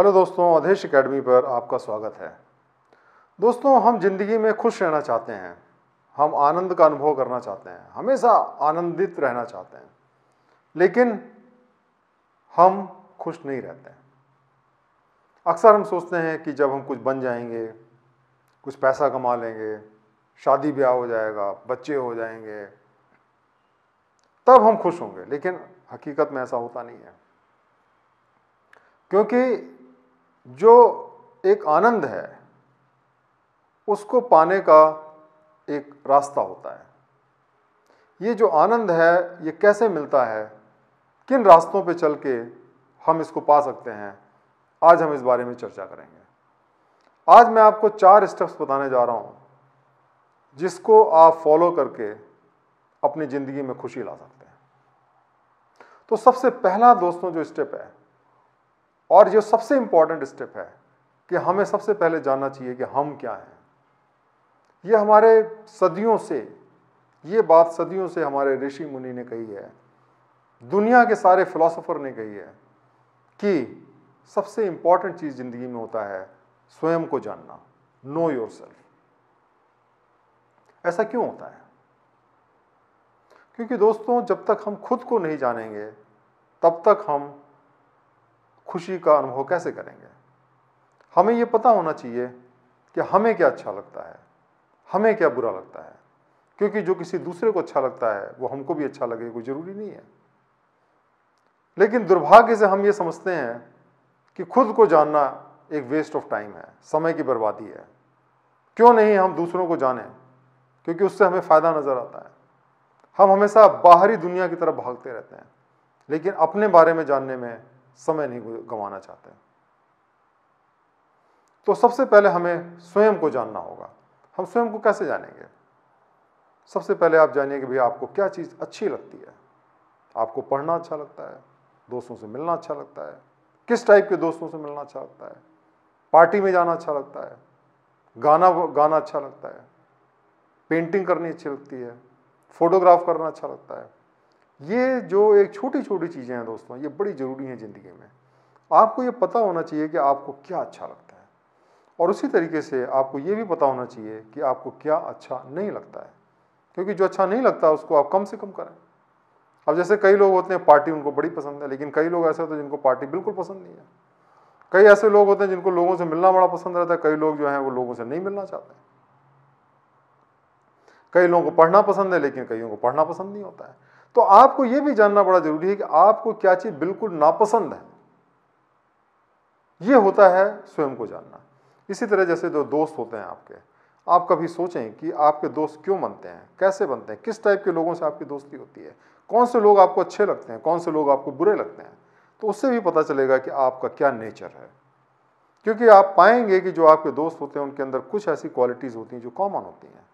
hello दोस्तों अधेश academy पर आपका स्वागत है दोस्तों हम जिंदगी में खुश रहना चाहते हैं हम आनंद का अनुभव करना चाहते हैं हमेशा आनंदित रहना चाहते हैं लेकिन हम खुश नहीं रहते अक्सर हम सोचते हैं कि जब हम कुछ बन जाएंगे कुछ पैसा कमा लेंगे शादी ब्याह हो जाएगा बच्चे हो जाएंगे तब हम खुश होंगे लेकिन हकीकत में ऐसा होता नहीं है क्योंकि जो एक आनंद है उसको पाने का एक रास्ता होता है ये जो आनंद है ये कैसे मिलता है किन रास्तों पे चल के हम इसको पा सकते हैं आज हम इस बारे में चर्चा करेंगे आज मैं आपको चार स्टेप्स बताने जा रहा हूँ जिसको आप फॉलो करके अपनी ज़िंदगी में खुशी ला सकते हैं तो सबसे पहला दोस्तों जो स्टेप है और जो सबसे इम्पॉर्टेंट स्टेप है कि हमें सबसे पहले जानना चाहिए कि हम क्या हैं ये हमारे सदियों से ये बात सदियों से हमारे ऋषि मुनि ने कही है दुनिया के सारे फिलोसोफर ने कही है कि सबसे इम्पॉर्टेंट चीज़ ज़िंदगी में होता है स्वयं को जानना नो योर सेल्फ ऐसा क्यों होता है क्योंकि दोस्तों जब तक हम खुद को नहीं जानेंगे तब तक हम खुशी का अनुभव कैसे करेंगे हमें ये पता होना चाहिए कि हमें क्या अच्छा लगता है हमें क्या बुरा लगता है क्योंकि जो किसी दूसरे को अच्छा लगता है वो हमको भी अच्छा लगे कोई ज़रूरी नहीं है लेकिन दुर्भाग्य से हम ये समझते हैं कि खुद को जानना एक वेस्ट ऑफ टाइम है समय की बर्बादी है क्यों नहीं हम दूसरों को जाने क्योंकि उससे हमें फ़ायदा नज़र आता है हम हमेशा बाहरी दुनिया की तरफ भागते रहते हैं लेकिन अपने बारे में जानने में समय नहीं गंवाना चाहते तो सबसे पहले हमें स्वयं को जानना होगा हम स्वयं को कैसे जानेंगे सबसे पहले आप जानिए कि भैया आपको क्या चीज़ अच्छी लगती है आपको पढ़ना अच्छा लगता है दोस्तों से मिलना अच्छा लगता है किस टाइप के दोस्तों से मिलना अच्छा लगता है पार्टी में जाना अच्छा लगता है गाना गाना अच्छा लगता है पेंटिंग करनी अच्छी लगती है फोटोग्राफ करना अच्छा लगता है ये जो एक छोटी छोटी चीज़ें हैं दोस्तों ये बड़ी ज़रूरी हैं ज़िंदगी में आपको ये पता होना चाहिए कि आपको क्या अच्छा लगता है और उसी तरीके से आपको ये भी पता होना चाहिए कि आपको क्या अच्छा नहीं लगता है क्योंकि जो अच्छा नहीं लगता उसको आप कम से कम करें अब जैसे कई लोग होते हैं पार्टी उनको बड़ी पसंद है लेकिन कई लोग ऐसे होते हैं जिनको पार्टी बिल्कुल पसंद नहीं है कई ऐसे लोग होते हैं जिनको लोगों से मिलना बड़ा पसंद रहता है कई लोग जो हैं वो लोगों से नहीं मिलना चाहते कई लोगों को पढ़ना पसंद है लेकिन कईयों को पढ़ना पसंद नहीं होता है तो आपको यह भी जानना बड़ा जरूरी है कि आपको क्या चीज़ बिल्कुल नापसंद है ये होता है स्वयं को जानना इसी तरह जैसे जो दोस्त होते हैं आपके आप कभी सोचें कि आपके दोस्त क्यों बनते हैं कैसे बनते हैं किस टाइप के लोगों से आपकी दोस्ती होती है कौन से लोग आपको अच्छे लगते हैं कौन से लोग आपको बुरे लगते हैं तो उससे भी पता चलेगा कि आपका क्या नेचर है क्योंकि आप पाएंगे कि जो आपके दोस्त होते हैं उनके अंदर कुछ ऐसी क्वालिटीज़ होती हैं जो कॉमन होती हैं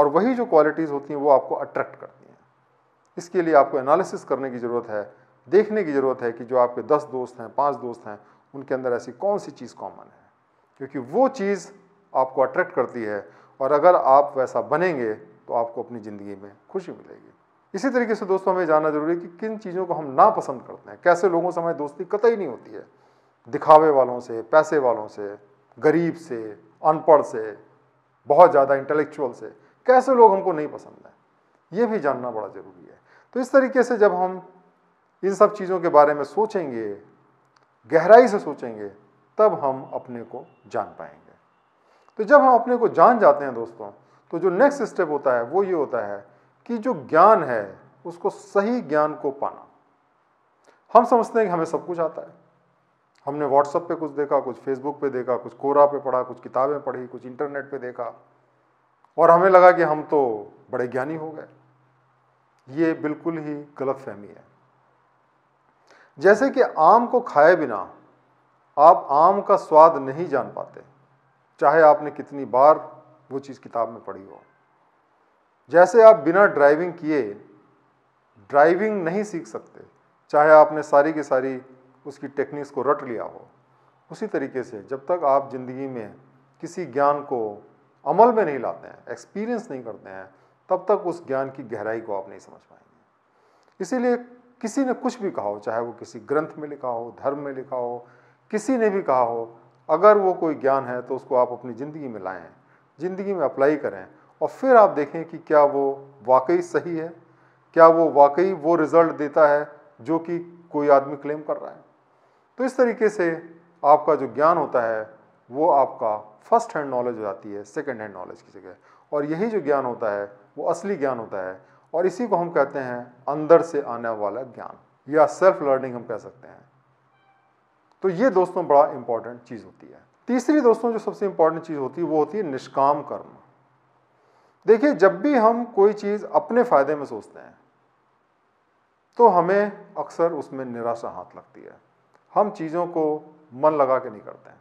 और वही जो क्वालिटीज़ होती हैं वो आपको अट्रैक्ट करती हैं इसके लिए आपको एनालिसिस करने की ज़रूरत है देखने की ज़रूरत है कि जो आपके दस दोस्त हैं पाँच दोस्त हैं उनके अंदर ऐसी कौन सी चीज़ कॉमन है क्योंकि वो चीज़ आपको अट्रैक्ट करती है और अगर आप वैसा बनेंगे तो आपको अपनी ज़िंदगी में खुशी मिलेगी इसी तरीके से दोस्तों हमें जानना जरूरी है कि किन चीज़ों को हम ना पसंद करते हैं कैसे लोगों से हमारी दोस्ती कतई नहीं होती है दिखावे वालों से पैसे वालों से गरीब से अनपढ़ से बहुत ज़्यादा इंटेलेक्चुअल से कैसे लोग हमको नहीं पसंद हैं ये भी जानना बड़ा ज़रूरी है तो इस तरीके से जब हम इन सब चीज़ों के बारे में सोचेंगे गहराई से सोचेंगे तब हम अपने को जान पाएंगे तो जब हम अपने को जान जाते हैं दोस्तों तो जो नेक्स्ट स्टेप होता है वो ये होता है कि जो ज्ञान है उसको सही ज्ञान को पाना हम समझते हैं कि हमें सब कुछ आता है हमने व्हाट्सएप पे कुछ देखा कुछ फेसबुक पे देखा कुछ कोरा पे पढ़ा कुछ किताबें पढ़ी कुछ इंटरनेट पे देखा और हमें लगा कि हम तो बड़े ज्ञानी हो गए ये बिल्कुल ही गलत फहमी है जैसे कि आम को खाए बिना आप आम का स्वाद नहीं जान पाते चाहे आपने कितनी बार वो चीज़ किताब में पढ़ी हो जैसे आप बिना ड्राइविंग किए ड्राइविंग नहीं सीख सकते चाहे आपने सारी की सारी उसकी टेक्निक्स को रट लिया हो उसी तरीके से जब तक आप ज़िंदगी में किसी ज्ञान को अमल में नहीं लाते हैं एक्सपीरियंस नहीं करते हैं तब तक उस ज्ञान की गहराई को आप नहीं समझ पाएंगे इसीलिए किसी ने कुछ भी कहा हो चाहे वो किसी ग्रंथ में लिखा हो धर्म में लिखा हो किसी ने भी कहा हो अगर वो कोई ज्ञान है तो उसको आप अपनी ज़िंदगी में लाएँ ज़िंदगी में अप्लाई करें और फिर आप देखें कि क्या वो वाकई सही है क्या वो वाकई वो रिज़ल्ट देता है जो कि कोई आदमी क्लेम कर रहा है तो इस तरीके से आपका जो ज्ञान होता है वो आपका फर्स्ट हैंड नॉलेज हो जाती है सेकेंड हैंड नॉलेज की जगह और यही जो ज्ञान होता है वो असली ज्ञान होता है और इसी को हम कहते हैं अंदर से आने वाला ज्ञान या सेल्फ लर्निंग हम कह सकते हैं तो ये दोस्तों बड़ा इंपॉर्टेंट चीज़ होती है तीसरी दोस्तों जो सबसे इंपॉर्टेंट चीज़ होती है वो होती है निष्काम कर्म देखिए जब भी हम कोई चीज़ अपने फायदे में सोचते हैं तो हमें अक्सर उसमें निराशा हाथ लगती है हम चीज़ों को मन लगा के नहीं करते हैं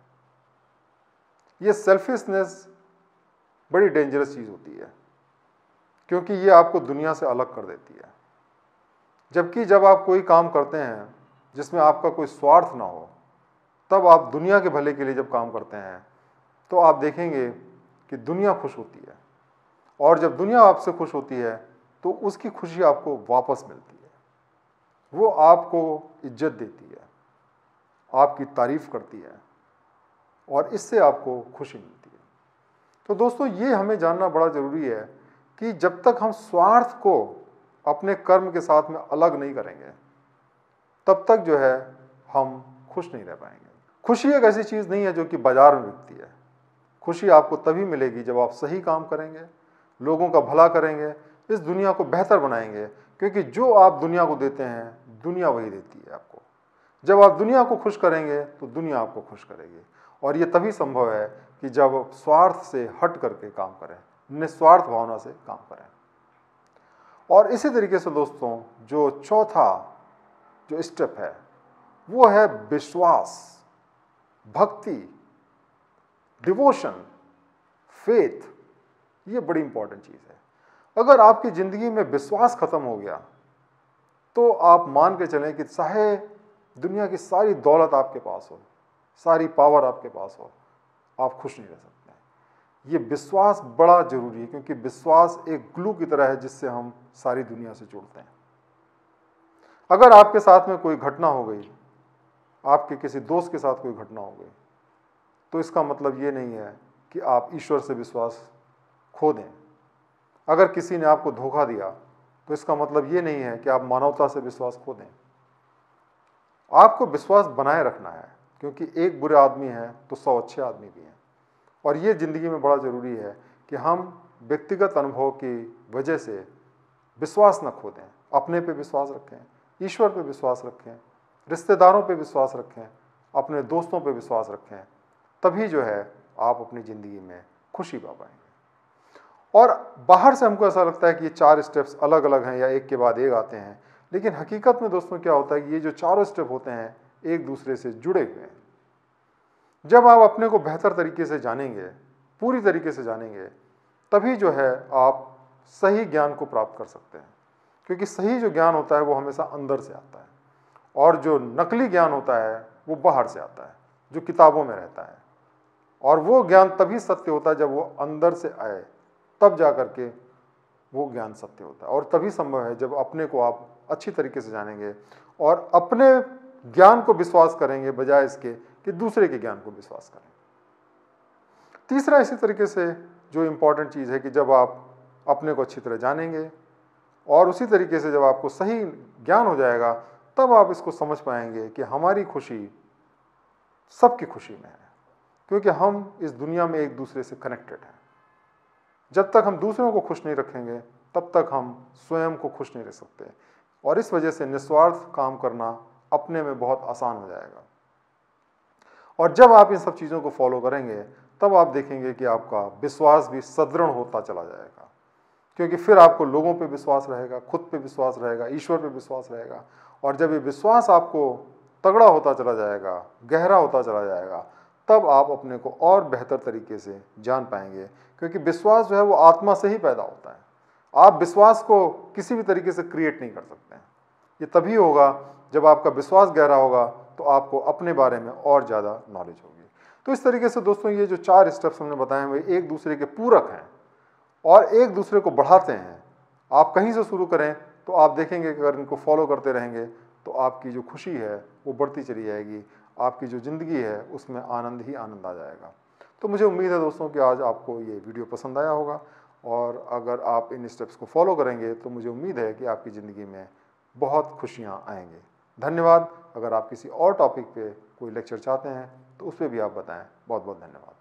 ये सेल्फिशनेस बड़ी डेंजरस चीज़ होती है क्योंकि ये आपको दुनिया से अलग कर देती है जबकि जब आप कोई काम करते हैं जिसमें आपका कोई स्वार्थ ना हो तब आप दुनिया के भले के लिए जब काम करते हैं तो आप देखेंगे कि दुनिया खुश होती है और जब दुनिया आपसे खुश होती है तो उसकी खुशी आपको वापस मिलती है वो आपको इज्जत देती है आपकी तारीफ़ करती है और इससे आपको खुशी मिलती है तो दोस्तों ये हमें जानना बड़ा ज़रूरी है कि जब तक हम स्वार्थ को अपने कर्म के साथ में अलग नहीं करेंगे तब तक जो है हम खुश नहीं रह पाएंगे खुशी एक ऐसी चीज़ नहीं है जो कि बाजार में बिकती है खुशी आपको तभी मिलेगी जब आप सही काम करेंगे लोगों का भला करेंगे इस दुनिया को बेहतर बनाएंगे क्योंकि जो आप दुनिया को देते हैं दुनिया वही देती है आपको जब आप दुनिया को खुश करेंगे तो दुनिया आपको खुश करेगी और ये तभी संभव है कि जब आप स्वार्थ से हट करके काम करें निस्वार्थ भावना से काम करें और इसी तरीके से दोस्तों जो चौथा जो स्टेप है वो है विश्वास भक्ति डिवोशन फेथ ये बड़ी इंपॉर्टेंट चीज़ है अगर आपकी ज़िंदगी में विश्वास ख़त्म हो गया तो आप मान के चलें कि चाहे दुनिया की सारी दौलत आपके पास हो सारी पावर आपके पास हो आप खुश नहीं रह सकते ये विश्वास बड़ा जरूरी है क्योंकि विश्वास एक ग्लू की तरह है जिससे हम सारी दुनिया से जुड़ते हैं अगर आपके साथ में कोई घटना हो गई आपके किसी दोस्त के साथ कोई घटना हो गई तो इसका मतलब ये नहीं है कि आप ईश्वर से विश्वास खो दें अगर किसी ने आपको धोखा दिया तो इसका मतलब ये नहीं है कि आप मानवता से विश्वास खो दें आपको विश्वास बनाए रखना है क्योंकि एक बुरे आदमी है तो सौ अच्छे आदमी भी हैं और ये ज़िंदगी में बड़ा ज़रूरी है कि हम व्यक्तिगत अनुभव की वजह से विश्वास न खो दें अपने पे विश्वास रखें ईश्वर पे विश्वास रखें रिश्तेदारों पे विश्वास रखें अपने दोस्तों पे विश्वास रखें तभी जो है आप अपनी ज़िंदगी में खुशी पा पाएंगे और बाहर से हमको ऐसा लगता है कि ये चार स्टेप्स अलग अलग हैं या एक के बाद एक आते हैं लेकिन हकीकत में दोस्तों क्या होता है कि ये जो चारों स्टेप होते हैं एक दूसरे से जुड़े हुए हैं जब आप अपने को बेहतर तरीके से जानेंगे पूरी तरीके से जानेंगे तभी जो है आप सही ज्ञान को प्राप्त कर सकते हैं क्योंकि सही जो ज्ञान होता है वो हमेशा अंदर से आता है और जो नकली ज्ञान होता है वो बाहर से आता है जो किताबों में रहता है और वो ज्ञान तभी सत्य होता है जब वो अंदर से आए तब जा कर के वो ज्ञान सत्य होता है और तभी संभव है जब अपने को आप अच्छी तरीके से जानेंगे और अपने ज्ञान को विश्वास करेंगे बजाय इसके कि दूसरे के ज्ञान को विश्वास करें तीसरा इसी तरीके से जो इम्पोर्टेंट चीज़ है कि जब आप अपने को अच्छी तरह जानेंगे और उसी तरीके से जब आपको सही ज्ञान हो जाएगा तब आप इसको समझ पाएंगे कि हमारी खुशी सबकी खुशी में है क्योंकि हम इस दुनिया में एक दूसरे से कनेक्टेड हैं जब तक हम दूसरों को खुश नहीं रखेंगे तब तक हम स्वयं को खुश नहीं रह सकते और इस वजह से निस्वार्थ काम करना अपने में बहुत आसान हो जाएगा और जब आप इन सब चीज़ों को फॉलो करेंगे तब आप देखेंगे कि आपका विश्वास भी सदृढ़ होता चला जाएगा क्योंकि फिर आपको लोगों पे विश्वास रहेगा खुद पे विश्वास रहेगा ईश्वर पे विश्वास रहेगा और जब ये विश्वास आपको तगड़ा होता चला जाएगा गहरा होता चला जाएगा तब आप अपने को और बेहतर तरीके से जान पाएंगे क्योंकि विश्वास जो है वो आत्मा से ही पैदा होता है आप विश्वास को किसी भी तरीके से क्रिएट नहीं कर सकते हैं ये तभी होगा जब आपका विश्वास गहरा होगा तो आपको अपने बारे में और ज़्यादा नॉलेज होगी तो इस तरीके से दोस्तों ये जो चार स्टेप्स हमने बताए हैं वे एक दूसरे के पूरक हैं और एक दूसरे को बढ़ाते हैं आप कहीं से शुरू करें तो आप देखेंगे कि अगर इनको फॉलो करते रहेंगे तो आपकी जो खुशी है वो बढ़ती चली जाएगी आपकी जो ज़िंदगी है उसमें आनंद ही आनंद आ जाएगा तो मुझे उम्मीद है दोस्तों कि आज आपको ये वीडियो पसंद आया होगा और अगर आप इन स्टेप्स को फॉलो करेंगे तो मुझे उम्मीद है कि आपकी ज़िंदगी में बहुत खुशियाँ आएंगी धन्यवाद अगर आप किसी और टॉपिक पे कोई लेक्चर चाहते हैं तो उस पर भी आप बताएं बहुत बहुत धन्यवाद